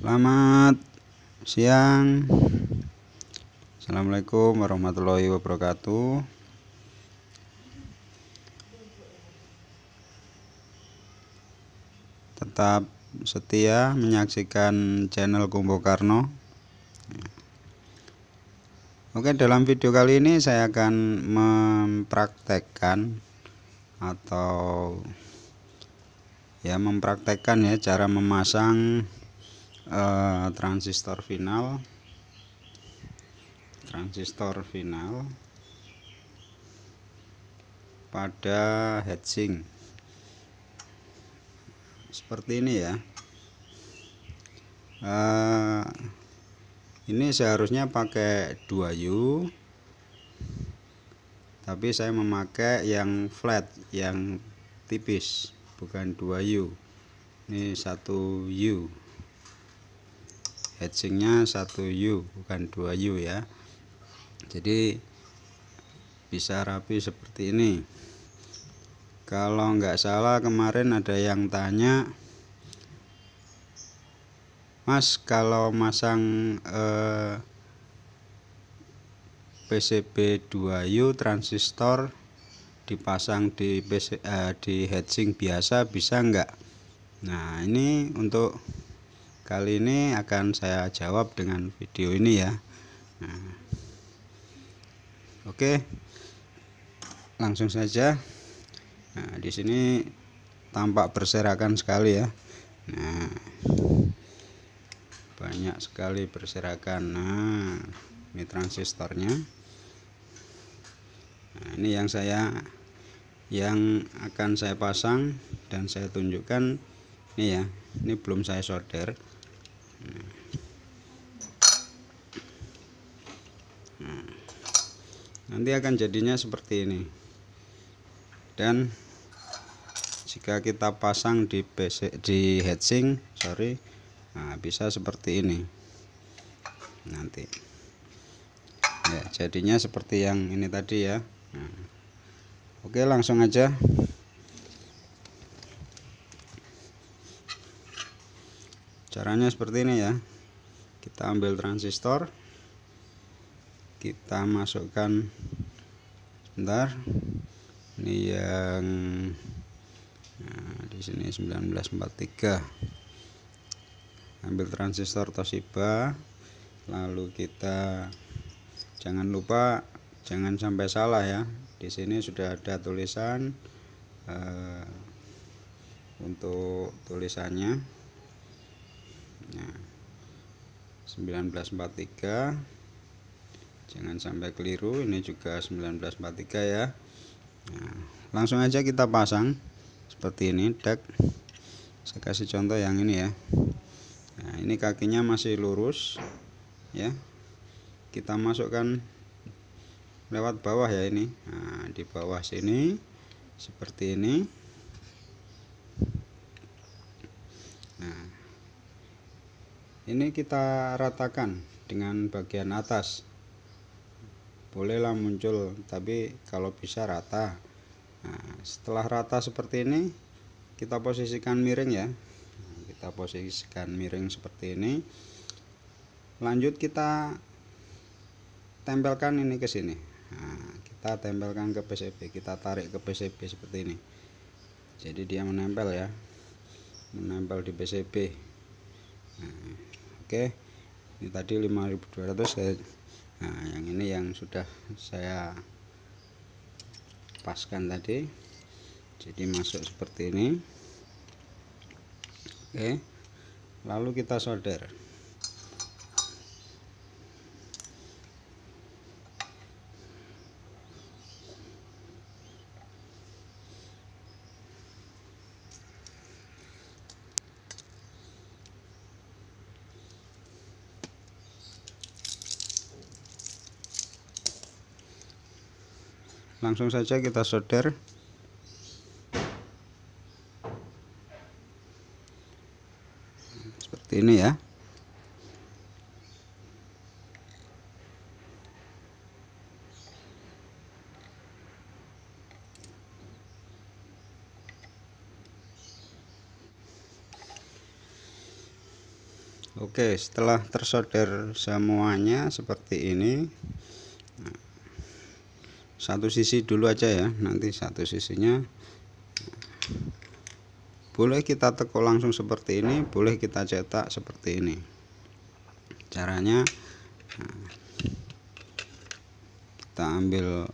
Selamat siang. Assalamualaikum warahmatullahi wabarakatuh. Tetap setia menyaksikan channel Kumbo Karno. Oke, dalam video kali ini saya akan mempraktekkan atau ya mempraktekkan ya cara memasang Eh, transistor final transistor final pada heatsink seperti ini ya uh, ini seharusnya pakai 2U tapi saya memakai yang flat yang tipis bukan 2U ini 1U hatchingnya satu u bukan dua u ya jadi bisa rapi seperti ini kalau nggak salah kemarin ada yang tanya Mas kalau masang eh, PCB 2U transistor dipasang di PC, eh, di hatching biasa bisa nggak Nah ini untuk kali ini akan saya jawab dengan video ini ya nah, oke langsung saja nah di sini tampak berserakan sekali ya nah banyak sekali berserakan nah ini transistornya nah ini yang saya yang akan saya pasang dan saya tunjukkan ini ya ini belum saya solder Hmm. nanti akan jadinya seperti ini dan jika kita pasang di basic, di heatsink sorry nah, bisa seperti ini nanti ya jadinya seperti yang ini tadi ya nah. oke langsung aja caranya seperti ini ya kita ambil transistor kita masukkan sebentar ini yang nah, di sini 1943 ambil transistor Toshiba lalu kita jangan lupa jangan sampai salah ya di sini sudah ada tulisan eh, untuk tulisannya 1943 jangan sampai keliru ini juga 1943 ya nah, langsung aja kita pasang seperti ini dek saya kasih contoh yang ini ya nah ini kakinya masih lurus ya kita masukkan lewat bawah ya ini nah, di bawah sini seperti ini ini kita ratakan dengan bagian atas bolehlah muncul tapi kalau bisa rata nah, setelah rata seperti ini kita posisikan miring ya kita posisikan miring seperti ini lanjut kita tempelkan ini ke sini nah, kita tempelkan ke PCB kita tarik ke PCB seperti ini jadi dia menempel ya menempel di PCB nah, oke ini tadi 5200 saya nah yang ini yang sudah saya paskan tadi jadi masuk seperti ini oke lalu kita solder langsung saja kita solder seperti ini ya Oke setelah tersolder semuanya seperti ini satu sisi dulu aja ya nanti satu sisinya boleh kita tekuk langsung seperti ini boleh kita cetak seperti ini caranya kita ambil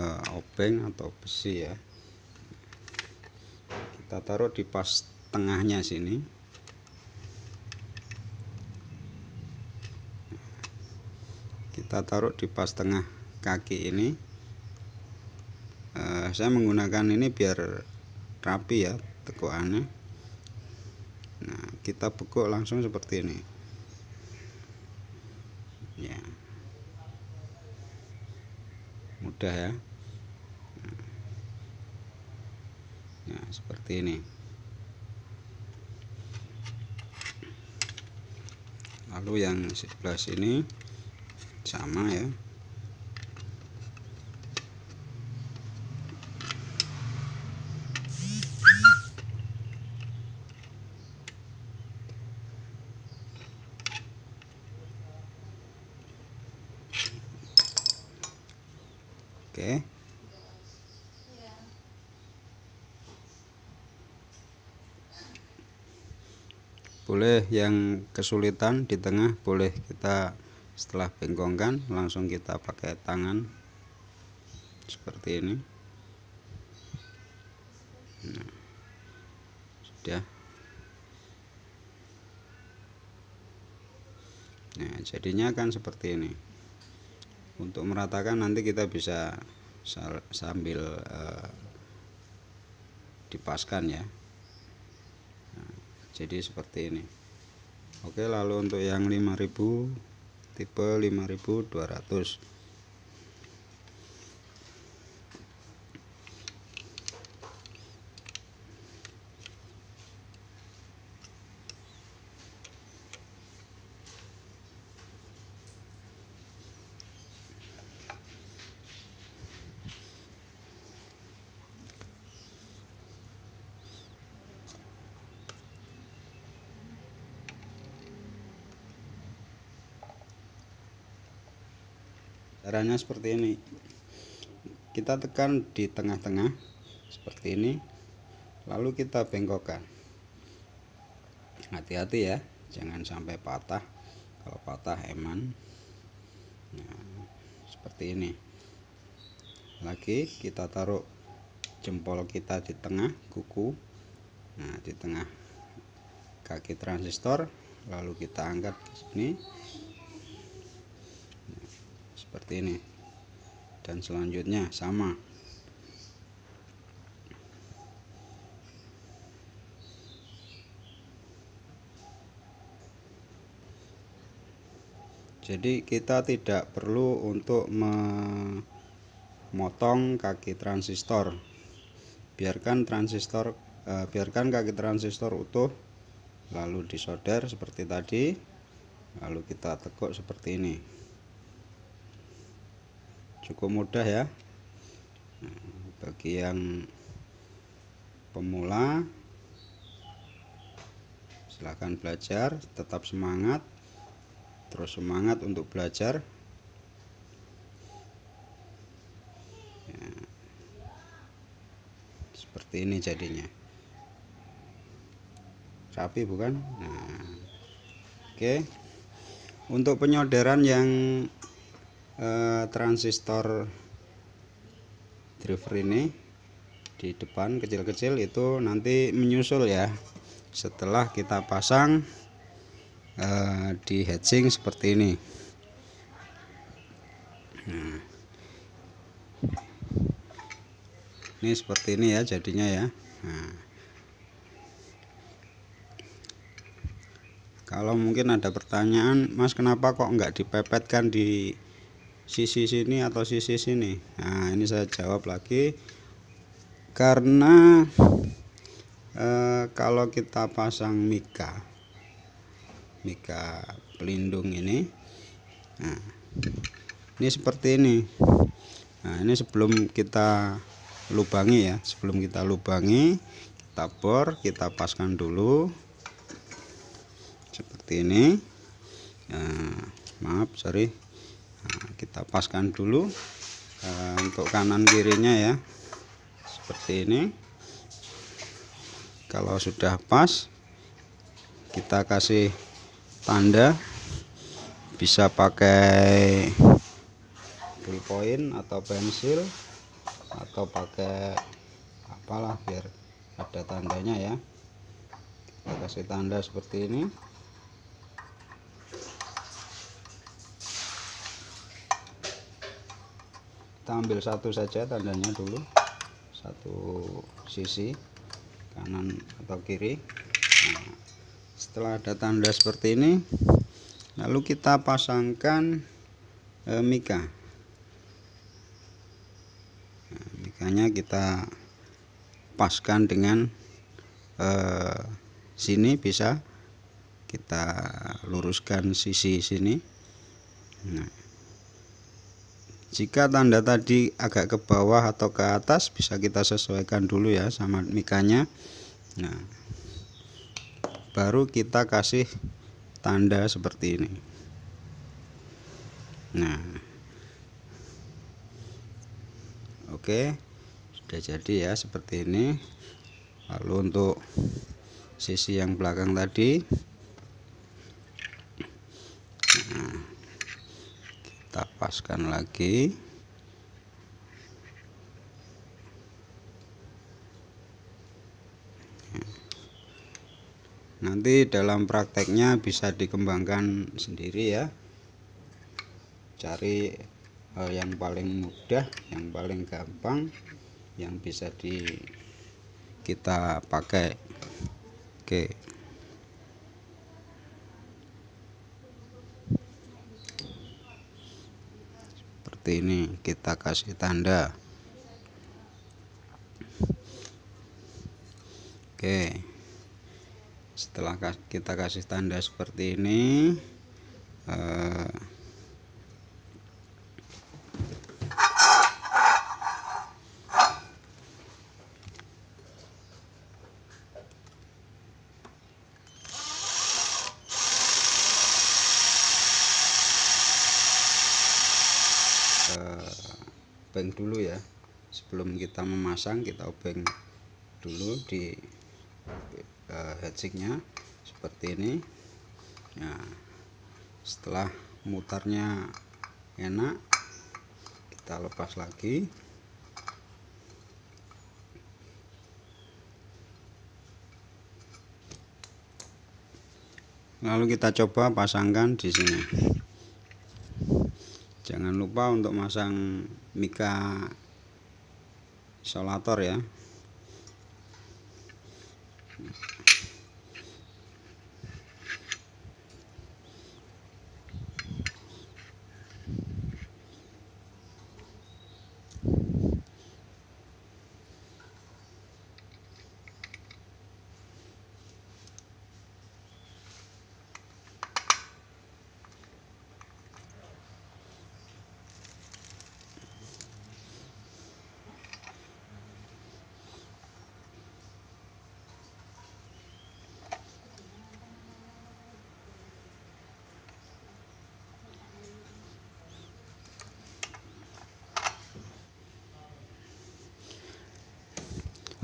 uh, obeng atau besi ya kita taruh di pas tengahnya sini kita taruh di pas tengah kaki ini nah, saya menggunakan ini biar rapi ya tekuannya nah kita bekuk langsung seperti ini ya mudah ya nah, nah seperti ini lalu yang sebelah sini sama ya Oke. Boleh yang kesulitan di tengah boleh kita setelah bengkongkan langsung kita pakai tangan seperti ini. Nah, sudah. Nah, jadinya akan seperti ini untuk meratakan nanti kita bisa sambil eh, dipaskan ya nah, jadi seperti ini oke lalu untuk yang 5000 tipe 5200 caranya seperti ini kita tekan di tengah-tengah seperti ini lalu kita bengkokkan hati-hati ya jangan sampai patah kalau patah eman nah, seperti ini lagi kita taruh jempol kita di tengah kuku nah di tengah kaki transistor lalu kita angkat ke sini seperti ini dan selanjutnya sama jadi kita tidak perlu untuk memotong kaki transistor biarkan transistor eh, biarkan kaki transistor utuh lalu disolder seperti tadi lalu kita tekuk seperti ini cukup mudah ya nah, bagi yang pemula silahkan belajar tetap semangat terus semangat untuk belajar ya. seperti ini jadinya rapi bukan nah oke untuk penyodaran yang eh, transistor driver ini di depan kecil-kecil itu nanti menyusul ya setelah kita pasang uh, di hatching seperti ini nah ini seperti ini ya jadinya ya nah. kalau mungkin ada pertanyaan mas kenapa kok nggak dipepetkan di sisi sini atau sisi sini nah ini saya jawab lagi karena e, kalau kita pasang mika mika pelindung ini nah ini seperti ini nah ini sebelum kita lubangi ya sebelum kita lubangi kita bor kita paskan dulu seperti ini nah, maaf sorry Nah, kita paskan dulu eh, untuk kanan kirinya ya seperti ini kalau sudah pas kita kasih tanda bisa pakai ballpoint atau pensil atau pakai apalah biar ada tandanya ya kita kasih tanda seperti ini kita ambil satu saja tandanya dulu satu sisi kanan atau kiri nah, setelah ada tanda seperti ini lalu kita pasangkan e, mika nah, mikanya kita paskan dengan e, sini bisa kita luruskan sisi sini nah jika tanda tadi agak ke bawah atau ke atas bisa kita sesuaikan dulu ya sama mikanya nah baru kita kasih tanda seperti ini nah oke sudah jadi ya seperti ini lalu untuk sisi yang belakang tadi tekan lagi nanti dalam prakteknya bisa dikembangkan sendiri ya cari hal eh, yang paling mudah yang paling gampang yang bisa di kita pakai oke seperti ini kita kasih tanda oke setelah kita kasih tanda seperti ini eh, dulu ya sebelum kita memasang kita obeng dulu di uh, eh, headsignya seperti ini nah setelah mutarnya enak kita lepas lagi lalu kita coba pasangkan di sini lupa untuk masang mika isolator ya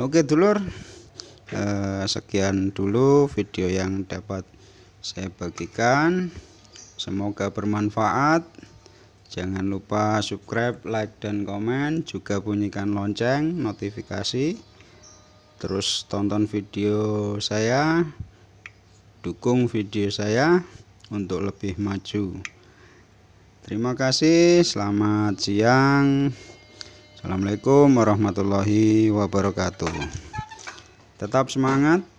Oke dulur eh, sekian dulu video yang dapat saya bagikan semoga bermanfaat jangan lupa subscribe like dan komen juga bunyikan lonceng notifikasi terus tonton video saya dukung video saya untuk lebih maju terima kasih selamat siang Assalamualaikum warahmatullahi wabarakatuh. Tetap semangat,